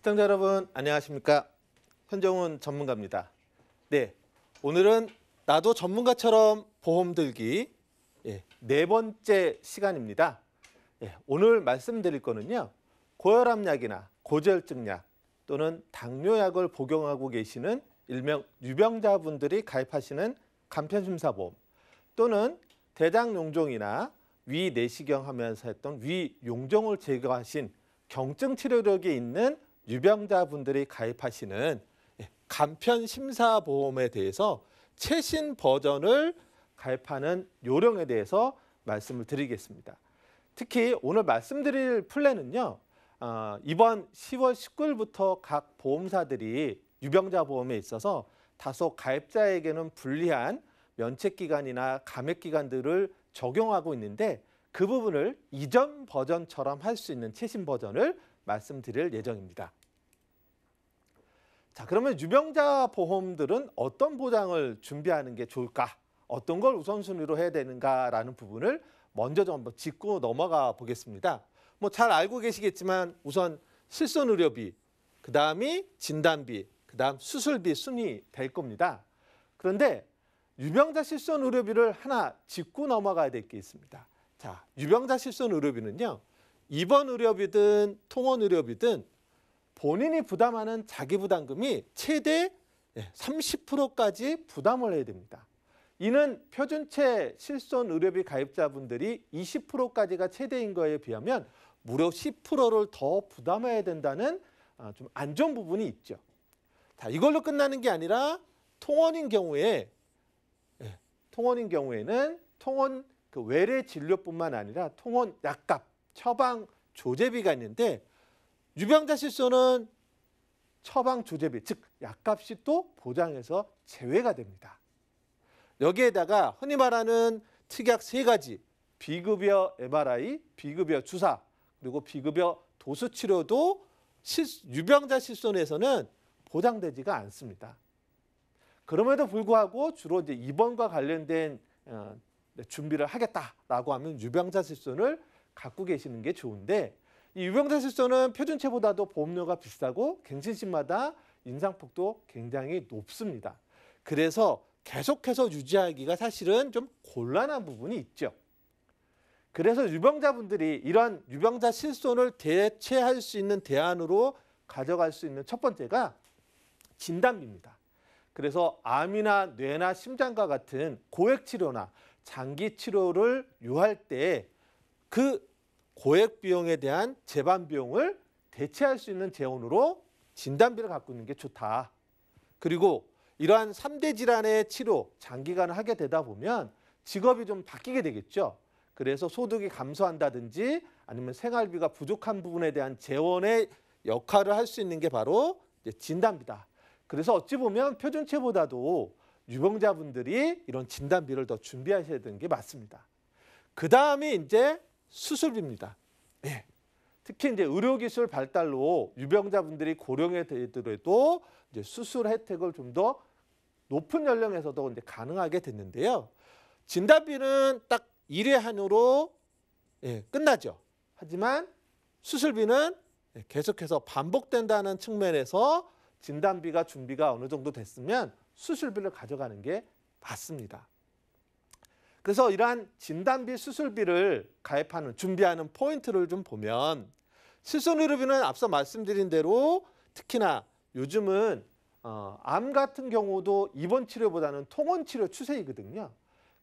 시청자 여러분 안녕하십니까 현정훈 전문가입니다. 네 오늘은 나도 전문가처럼 보험 들기 예, 네 번째 시간입니다. 예, 오늘 말씀드릴 거는요 고혈압약이나 고지혈증약 또는 당뇨약을 복용하고 계시는 일명 유병자분들이 가입하시는 간편심사보험 또는 대장용종이나 위내시경 하면서 했던 위용종을 제거하신 경증 치료력이 있는 유병자분들이 가입하시는 예, 간편 심사 보험에 대해서 최신 버전을 가입하는 요령에 대해서 말씀을 드리겠습니다. 특히 오늘 말씀드릴 플랜은요. 아, 이번 10월 19일부터 각 보험사들이 유병자 보험에 있어서 다소 가입자에게는 불리한 면책 기간이나 감액 기간들을 적용하고 있는데 그 부분을 이전 버전처럼 할 수 있는 최신 버전을 말씀드릴 예정입니다. 자, 그러면 유병자 보험들은 어떤 보장을 준비하는 게 좋을까? 어떤 걸 우선순위로 해야 되는가라는 부분을 먼저 좀 한번 짚고 넘어가 보겠습니다. 뭐 잘 알고 계시겠지만 우선 실손 의료비, 그다음이 진단비, 그다음 수술비 순위 될 겁니다. 그런데 유병자 실손 의료비를 하나 짚고 넘어가야 될 게 있습니다. 자, 유병자 실손 의료비는요. 입원 의료비든 통원 의료비든 본인이 부담하는 자기 부담금이 최대 30%까지 예, 부담을 해야 됩니다. 이는 표준체 실손 의료비 가입자분들이 20%까지가 최대인 거에 비하면 무려 10%를 더 부담해야 된다는 아, 좀안좋 부분이 있죠. 자, 이걸로 끝나는 게 아니라 통원인 경우에 예, 통원인 경우에는 통원 그 외래 진료뿐만 아니라 통원 약값, 처방, 조제비가 있는데 유병자 실소는 처방 조제비, 즉 약값이 또 보장에서 제외가 됩니다. 여기에다가 흔히 말하는 특약 세 가지, 비급여 MRI, 비급여 주사, 그리고 비급여 도수치료도 유병자 실손에서는 보장되지가 않습니다. 그럼에도 불구하고 주로 이제 입원과 관련된 어, 준비를 하겠다라고 하면 유병자 실손을 갖고 계시는 게 좋은데 이유병자실소는 표준체보다도 보험료가 비싸고 갱신심마다 인상폭도 굉장히 높습니다. 그래서 계속해서 유지하기가 사실은 좀 곤란한 부분이 있죠. 그래서 유병자분들이 이런 유병자 실손을 대체할 수 있는 대안으로 가져갈 수 있는 첫 번째가 진단비입니다. 그래서 암이나 뇌나 심장과 같은 고액 치료나 장기 치료를 요할 때그 고액 비용에 대한 재반 비용을 대체할 수 있는 재원으로 진단비를 갖고 있는 게 좋다. 그리고 이러한 3대 질환의 치료 장기간을 하게 되다 보면 직업이 좀 바뀌게 되겠죠. 그래서 소득이 감소한다든지 아니면 생활비가 부족한 부분에 대한 재원의 역할을 할 수 있는 게 바로 진단비다. 그래서 어찌 보면 표준체보다도 유병자분들이 이런 진단비를 더 준비하셔야 되는 게 맞습니다. 그 다음에 이제 수술비입니다. 예. 특히 이제 의료기술 발달로 유병자분들이 고령에 되더라도 이제 수술 혜택을 좀 더 높은 연령에서도 이제 가능하게 됐는데요. 진단비는 딱 1회 한으로 예, 끝나죠. 하지만 수술비는 예, 계속해서 반복된다는 측면에서 진단비가 준비가 어느 정도 됐으면 수술비를 가져가는 게 맞습니다. 그래서 이러한 진단비, 수술비를 가입하는, 준비하는 포인트를 좀 보면 실손의료비는 앞서 말씀드린 대로 특히나 요즘은 어, 암 같은 경우도 입원 치료보다는 통원 치료 추세이거든요.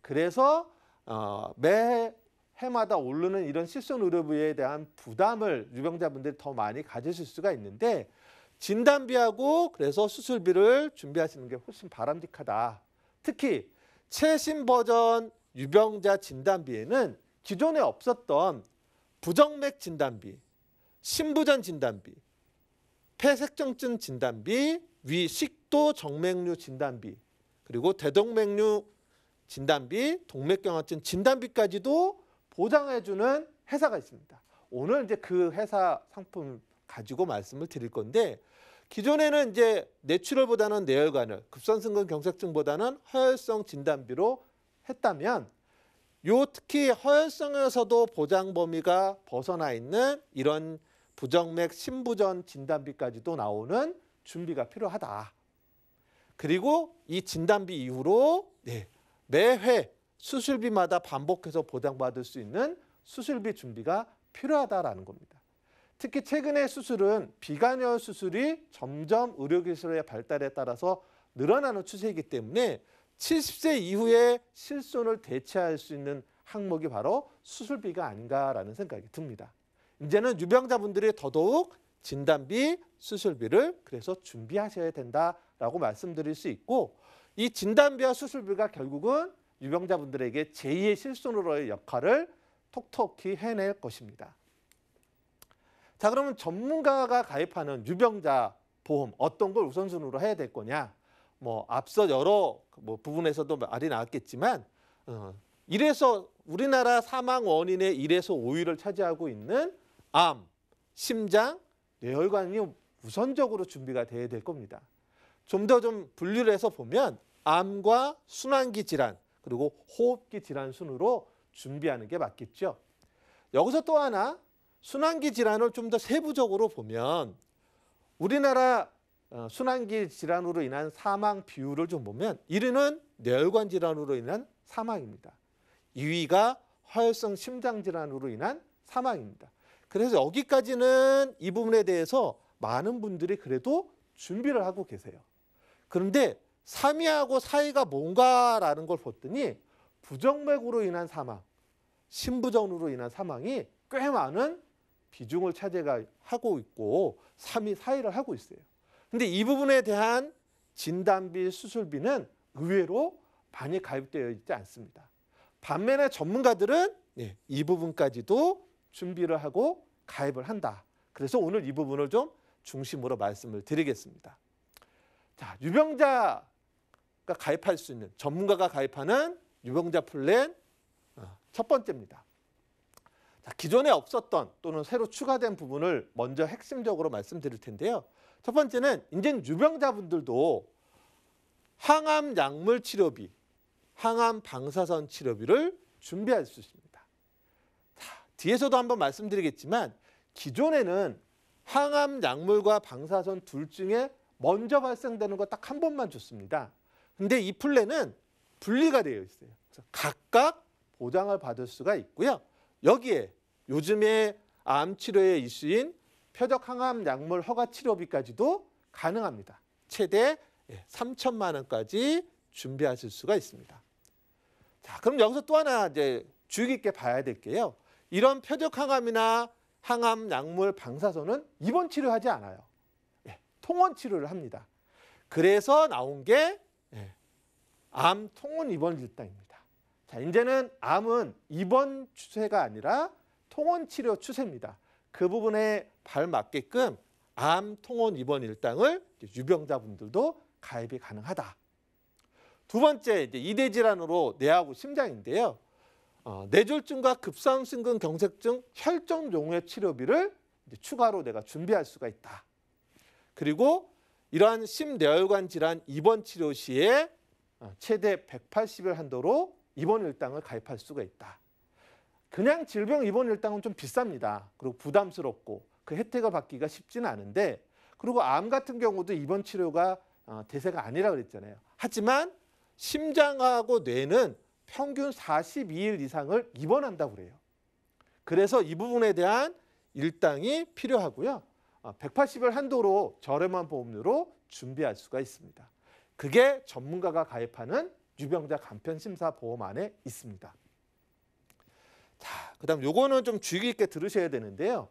그래서 어, 매 해마다 오르는 이런 실손 의료비에 대한 부담을 유병자분들이 더 많이 가지실 수가 있는데 진단비하고 그래서 수술비를 준비하시는 게 훨씬 바람직하다. 특히 최신 버전 유병자 진단비에는 기존에 없었던 부정맥 진단비, 심부전 진단비, 폐색정증 진단비, 위식도 정맥류 진단비, 그리고 대동맥류 진단비, 동맥경화증 진단비까지도 보장해주는 회사가 있습니다. 오늘 이제 그 회사 상품 가지고 말씀을 드릴 건데 기존에는 이제 내추럴보다는 내혈관을, 급선승근 경색증보다는 허혈성 진단비로 했다면 요 특히 허혈성에서도 보장 범위가 벗어나 있는 이런 부정맥 심부전 진단비까지도 나오는 준비가 필요하다. 그리고 이 진단비 이후로 네, 매회 수술비마다 반복해서 보장받을 수 있는 수술비 준비가 필요하다라는 겁니다. 특히 최근의 수술은 비관열 수술이 점점 의료기술의 발달에 따라서 늘어나는 추세이기 때문에 70세 이후에 실손을 대체할 수 있는 항목이 바로 수술비가 아닌가라는 생각이 듭니다. 이제는 유병자분들이 더더욱 진단비, 수술비를 그래서 준비하셔야 된다라고 말씀드릴 수 있고 이 진단비와 수술비가 결국은 유병자분들에게 제2의 실손으로의 역할을 톡톡히 해낼 것입니다. 자 그러면 전문가가 가입하는 유병자 보험 어떤 걸 우선순위로 해야 될 거냐? 뭐 앞서 여러 뭐 부분에서도 말이 나왔겠지만 어, 이래서 우리나라 사망 원인의 일에서오위를 차지하고 있는 암, 심장, 뇌혈관이 우선적으로 준비가 돼야 될 겁니다. 좀 더좀 좀 분류를 해서 보면 암과 순환기 질환 그리고 호흡기 질환 순으로 준비하는 게 맞겠죠. 여기서 또 하나 순환기 질환을 좀 더 세부적으로 보면 우리나라 어, 순환기 질환으로 인한 사망 비율을 좀 보면 1위는 뇌혈관 질환으로 인한 사망입니다. 2위가 허혈성 심장 질환으로 인한 사망입니다. 그래서 여기까지는 이 부분에 대해서 많은 분들이 그래도 준비를 하고 계세요. 그런데 3위하고 4위가 뭔가라는 걸 봤더니 부정맥으로 인한 사망, 심부전으로 인한 사망이 꽤 많은 비중을 차지하고 있고 3위, 4위를 하고 있어요. 근데 이 부분에 대한 진단비, 수술비는 의외로 많이 가입되어 있지 않습니다. 반면에 전문가들은 예, 이 부분까지도 준비를 하고 가입을 한다. 그래서 오늘 이 부분을 좀 중심으로 말씀을 드리겠습니다. 자, 유병자가 가입할 수 있는 전문가가 가입하는 유병자 플랜 어, 첫 번째입니다. 자, 기존에 없었던 또는 새로 추가된 부분을 먼저 핵심적으로 말씀드릴 텐데요. 첫 번째는 인생 유병자분들도 항암 약물 치료비, 항암 방사선 치료비를 준비할 수 있습니다. 자, 뒤에서도 한번 말씀드리겠지만 기존에는 항암 약물과 방사선 둘 중에 먼저 발생되는 거딱한 번만 줬습니다. 근데 이 플랜은 분리가 되어 있어요. 각각 보장을 받을 수가 있고요. 여기에 요즘에 암 치료의 이슈인 표적 항암 약물 허가 치료비까지도 가능합니다. 최대 3천만 예, 원까지 준비하실 수가 있습니다. 자, 그럼 여기서 또 하나 이제 주의 깊게 봐야 될 게요. 이런 표적 항암이나 항암 약물 방사선은 입원 치료하지 않아요. 예, 통원 치료를 합니다. 그래서 나온 게 예, 암 통원 입원 일당입니다. 자, 이제는 암은 입원 추세가 아니라 통원 치료 추세입니다. 그 부분에 발맞게끔 암 통원 입원 일당을 유병자분들도 가입이 가능하다. 두 번째 이제 이대 질환으로 뇌하고 심장인데요. 어, 뇌졸중과 급성심근 경색증 혈전 용해 치료비를 추가로 내가 준비할 수가 있다. 그리고 이러한 심뇌혈관 질환 입원 치료 시에 어, 최대 180일 한도로 입원 일당을 가입할 수가 있다. 그냥 질병 입원 일당은 좀 비쌉니다. 그리고 부담스럽고 그 혜택을 받기가 쉽지는 않은데 그리고 암 같은 경우도 입원 치료가 어, 대세가 아니라 그랬잖아요. 하지만 심장하고 뇌는 평균 42일 이상을 입원한다고 그래요. 그래서 이 부분에 대한 일당이 필요하고요. 180일 어, 한도로 저렴한 보험료로 준비할 수가 있습니다. 그게 전문가가 가입하는 유병자 간편심사 보험 안에 있습니다. 그다음 요거는 좀 주의 깊게 들으셔야 되는데요.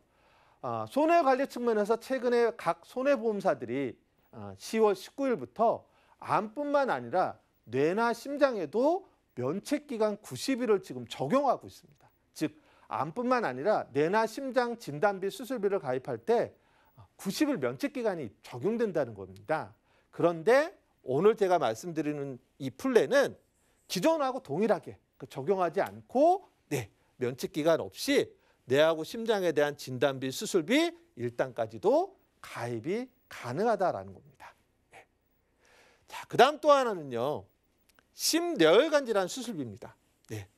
아, 손해관리 측면에서 최근에 각 손해보험사들이 아, 10월 19일부터 암뿐만 아니라 뇌나 심장에도 면책기간 90일을 지금 적용하고 있습니다. 즉 암뿐만 아니라 뇌나 심장 진단비 수술비를 가입할 때 90일 면책기간이 적용된다는 겁니다. 그런데 오늘 제가 말씀드리는 이 플랜은 기존하고 동일하게 그 적용하지 않고 면책 기간 없이 뇌하고 심장에 대한 진단비, 수술비, 일당까지도 가입이 가능하다라는 겁니다. 네. 자, 그다음 또 하나는요. 심뇌혈관 질환 수술비입니다. 네.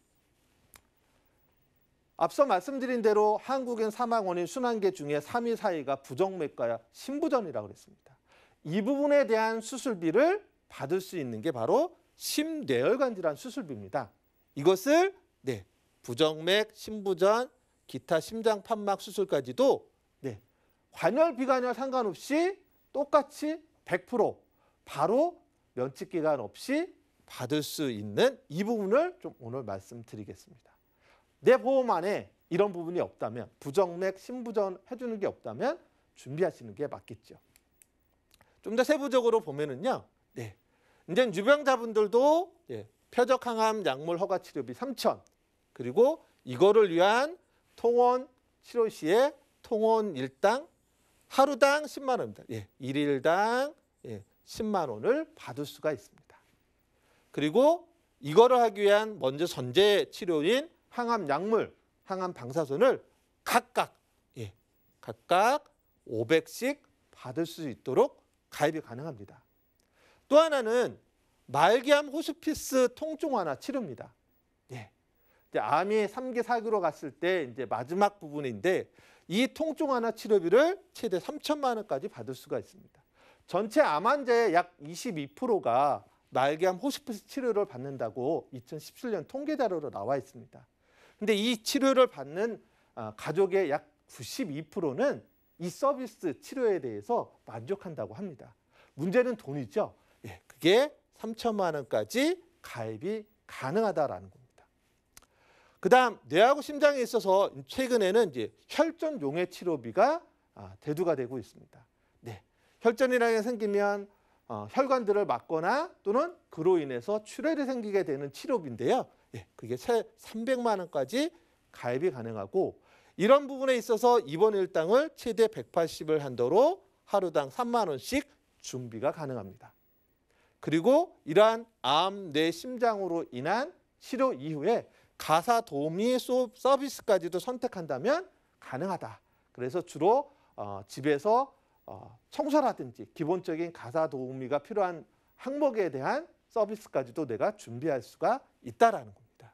앞서 말씀드린 대로 한국인 사망 원인 순환계 중에 3위 사이가 부정맥과 심부전이라고 그랬습니다. 이 부분에 대한 수술비를 받을 수 있는 게 바로 심뇌혈관 질환 수술비입니다. 이것을 네, 부정맥, 심부전, 기타 심장 판막 수술까지도 네. 관열 비관열 상관없이 똑같이 100% 바로 면책 기간 없이 받을 수 있는 이 부분을 좀 오늘 말씀드리겠습니다. 내 보험 안에 이런 부분이 없다면 부정맥 심부전 해주는 게 없다면 준비하시는 게 맞겠죠. 좀 더 세부적으로 보면은요. 네. 이제 유병자분들도 예, 표적항암 약물 허가 치료비 3천 그리고 이거를 위한 통원 7월 시에 통원 일당 하루당 10만 원입니다. 예, 일일당 예, 10만 원을 받을 수가 있습니다. 그리고 이거를 하기 위한 먼저 전제 치료인 항암 약물, 항암 방사선을 각각 예, 각각 500씩 받을 수 있도록 가입이 가능합니다. 또 하나는 말기암 호스피스 통증 완화 치료입니다. 이제 암이 3기, 4기로 갔을 때 이제 마지막 부분인데 이 통증 완화 치료비를 최대 3천만 원까지 받을 수가 있습니다. 전체 암 환자의 약 22%가 날개암 호스피스 치료를 받는다고 2017년 통계 자료로 나와 있습니다. 근데 이 치료를 받는 아, 가족의 약 92%는 이 서비스 치료에 대해서 만족한다고 합니다. 문제는 돈이죠. 예, 그게 3천만 원까지 가입이 가능하다라는 겁니다. 그다음 뇌하고 심장에 있어서 최근에는 이제 혈전 용해 치료비가 아, 대두가 되고 있습니다. 네, 혈전이라는 게 생기면 어, 혈관들을 막거나 또는 그로 인해서 출혈이 생기게 되는 치료비인데요. 예, 그게 300만 원까지 가입이 가능하고 이런 부분에 있어서 이번 일당을 최대 180을 한도로 하루당 3만 원씩 준비가 가능합니다. 그리고 이러한 암, 뇌, 심장으로 인한 치료 이후에 가사 도우미 서비스까지도 선택한다면 가능하다. 그래서 주로 어, 집에서 어, 청소라든지 기본적인 가사 도우미가 필요한 항목에 대한 서비스까지도 내가 준비할 수가 있다라는 겁니다.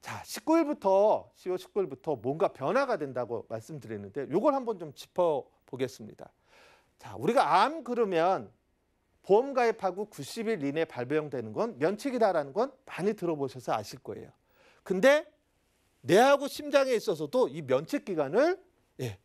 자, 19일부터 10월 19일부터 뭔가 변화가 된다고 말씀드렸는데 이걸 한번 좀 짚어 보겠습니다. 자, 우리가 암 그러면 보험 가입하고 90일 이내에 발병되는 건 면책이다라는 건 많이 들어보셔서 아실 거예요. 근데 뇌하고 심장에 있어서도 이 면책 기간을 예,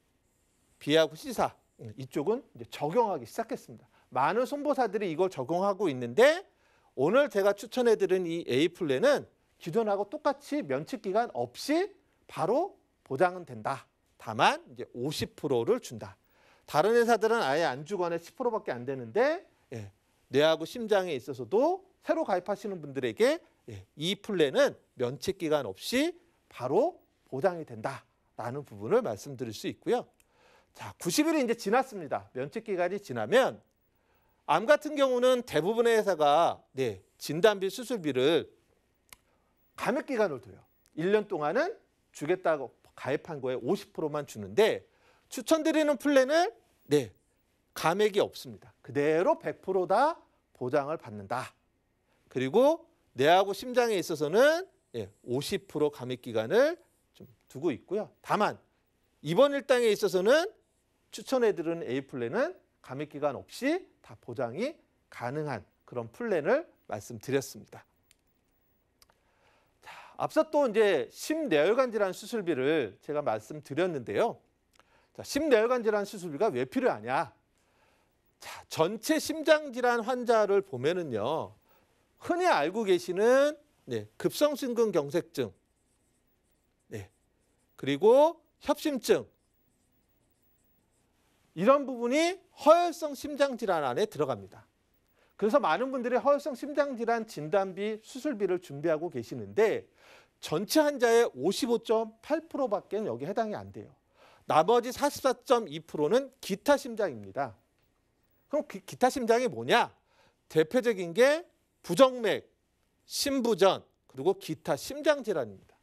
B하고 시사 음, 이쪽은 적용하기 시작했습니다. 많은 손보사들이 이걸 적용하고 있는데 오늘 제가 추천해드린 이 A 플랜은 기존하고 똑같이 면책 기간 없이 바로 보장은 된다. 다만 이제 50%를 준다. 다른 회사들은 아예 안 주거나 10%밖에 안 되는데 예, 뇌하고 심장에 있어서도 새로 가입하시는 분들에게 예, 이 플랜은 면책 기간 없이 바로 보장이 된다라는 부분을 말씀드릴 수 있고요. 자, 90일이 이제 지났습니다. 면책 기간이 지나면 암 같은 경우는 대부분의 회사가 네, 진단비 수술비를 감액 기간을 둬요. 1년 동안은 주겠다고 가입한 거에 50%만 주는데 추천드리는 플랜을 네, 감액이 없습니다. 그대로 100%다 보장을 받는다. 그리고 뇌하고 심장에 있어서는 50% 예, 감액 기간을 좀 두고 있고요. 다만 이번 일당에 있어서는 추천해드리는 A 플랜은 감액 기간 없이 다 보장이 가능한 그런 플랜을 말씀드렸습니다. 자, 앞서 또 이제 심내혈관 질환 수술비를 제가 말씀드렸는데요. 자, 심내혈관 질환 수술비가 왜 필요하냐? 자, 전체 심장 질환 환자를 보면은요. 흔히 알고 계시는 네, 급성심근경색증, 네, 그리고 협심증 이런 부분이 허혈성 심장질환 안에 들어갑니다. 그래서 많은 분들이 허혈성 심장질환 진단비, 수술비를 준비하고 계시는데 전체 환자의 55.8%밖에 여기 해당이 안 돼요. 나머지 44.2%는 기타 심장입니다. 그럼 기, 기타 심장이 뭐냐? 대표적인 게 부정맥, 심부전, 그리고 기타 심장 질환입니다.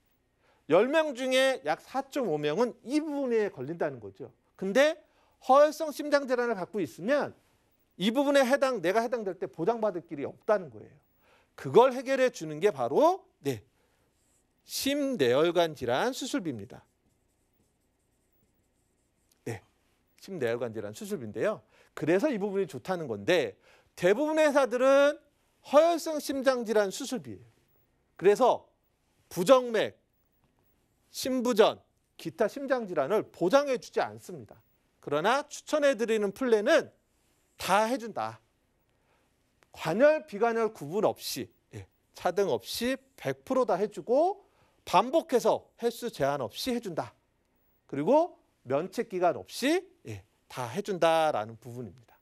10명 중에 약 4.5명은 이 부분에 걸린다는 거죠. 근데 허혈성 심장 질환을 갖고 있으면 이 부분에 해당 내가 해당될 때 보장받을 길이 없다는 거예요. 그걸 해결해 주는 게 바로 네. 심내혈관 질환 수술비입니다. 네. 심내혈관 질환 수술비인데요. 그래서 이 부분이 좋다는 건데 대부분의 회사들은 허혈성 심장질환 수술비예요. 그래서 부정맥, 심부전, 기타 심장질환을 보장해 주지 않습니다. 그러나 추천해 드리는 플랜은 다 해준다. 관열, 비관열 구분 없이 예, 차등 없이 100%다 해주고 반복해서 횟수 제한 없이 해준다. 그리고 면책기간 없이 다 해준다라는 부분입니다.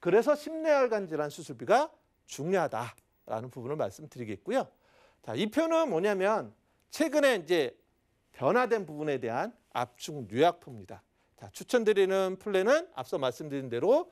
그래서 심내혈관 질환 수술비가 중요하다라는 부분을 말씀드리겠고요. 자, 이 표는 뭐냐면 최근에 이제 변화된 부분에 대한 압축 요약표입니다. 자, 추천드리는 플랜은 앞서 말씀드린 대로